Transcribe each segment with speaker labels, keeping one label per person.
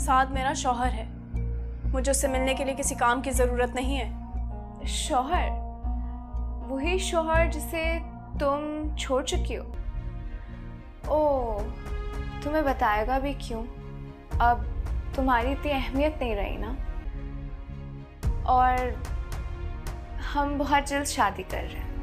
Speaker 1: साथ मेरा शौहर है मुझे उससे मिलने के लिए किसी काम की ज़रूरत नहीं है शौहर वही शौहर जिसे तुम छोड़ चुकी हो ओ तुम्हें बताएगा भी क्यों अब तुम्हारी इतनी अहमियत नहीं रही ना और हम बहुत जल्द शादी कर रहे हैं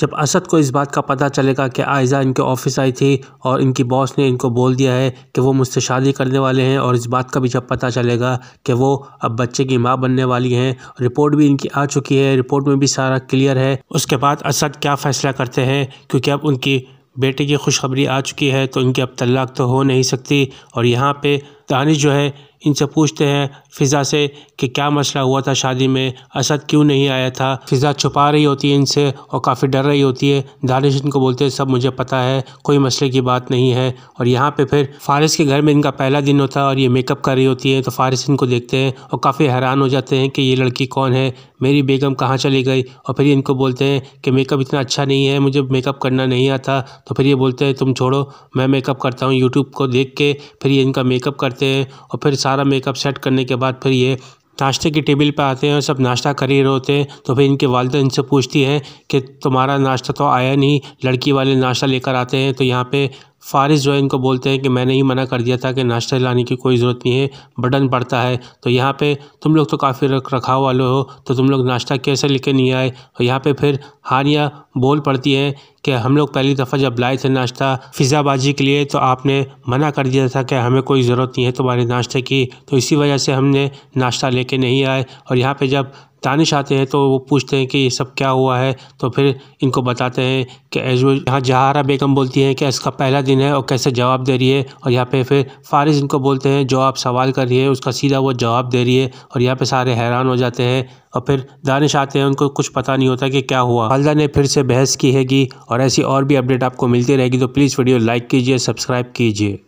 Speaker 2: जब असद को इस बात का पता चलेगा कि आयजा इनके ऑफिस आई थी और इनकी बॉस ने इनको बोल दिया है कि वो मुझसे शादी करने वाले हैं और इस बात का भी जब पता चलेगा कि वो अब बच्चे की माँ बनने वाली हैं रिपोर्ट भी इनकी आ चुकी है रिपोर्ट में भी सारा क्लियर है उसके बाद असद क्या फ़ैसला करते हैं क्योंकि अब उनकी बेटे की खुशखबरी आ चुकी है तो इनकी अब तलाक तो हो नहीं सकती और यहाँ पर दानिश जो है इनसे पूछते हैं फ़िज़ा से कि क्या मसला हुआ था शादी में असद क्यों नहीं आया था फ़िज़ा छुपा रही होती है इनसे और काफ़ी डर रही होती है दानिश इनको बोलते हैं सब मुझे पता है कोई मसले की बात नहीं है और यहाँ पे फिर फारिस के घर में इनका पहला दिन होता है और ये मेकअप कर रही होती है तो फारिस इनको देखते हैं और काफ़ी हैरान हो जाते हैं कि ये लड़की कौन है मेरी बेगम कहाँ चली गई और फिर इनको बोलते हैं कि मेकअप इतना अच्छा नहीं है मुझे मेकअप करना नहीं आता तो फिर ये बोलते हैं तुम छोड़ो मैं मेकअप करता हूँ यूट्यूब को देख के फिर ये इनका मेकअप करते जाते हैं और फिर सारा मेकअप सेट करने के बाद फिर ये नाश्ते की टेबल पे आते हैं और सब नाश्ता कर ही रहे होते हैं तो फिर इनके वालदा इनसे पूछती हैं कि तुम्हारा नाश्ता तो आया नहीं लड़की वाले नाश्ता लेकर आते हैं तो यहाँ पे फारिस जो है इनको बोलते हैं कि मैंने ही मना कर दिया था कि नाश्ता लाने की कोई ज़रूरत नहीं है बटन पड़ता है तो यहाँ पे तुम लोग तो काफ़ी रख रखाव वाले हो तो तुम लोग नाश्ता कैसे लेके नहीं आए और यहाँ पे फिर हानिया बोल पड़ती हैं कि हम लोग पहली दफ़ा जब लाए थे नाश्ता फ़िज़ाबाजी के लिए तो आपने मना कर दिया था कि हमें कोई ज़रूरत नहीं है तुम्हारे नाश्ते की तो इसी वजह से हमने नाश्ता लेके नहीं आए और यहाँ पर जब दानिश आते हैं तो वो पूछते हैं कि ये सब क्या हुआ है तो फिर इनको बताते हैं कि एज यहाँ जहारा बेगम बोलती हैं कि इसका पहला दिन है और कैसे जवाब दे रही है और यहाँ पे फिर फारिज इनको बोलते हैं जो आप सवाल कर रही है उसका सीधा वो जवाब दे रही है और यहाँ पे सारे हैरान हो जाते हैं और फिर दानिश आते हैं उनको कुछ पता नहीं होता कि क्या हुआ हल्दा ने फिर से बहस की हैगी और ऐसी और भी अपडेट आपको मिलती रहेगी तो प्लीज़ वीडियो लाइक कीजिए सब्सक्राइब कीजिए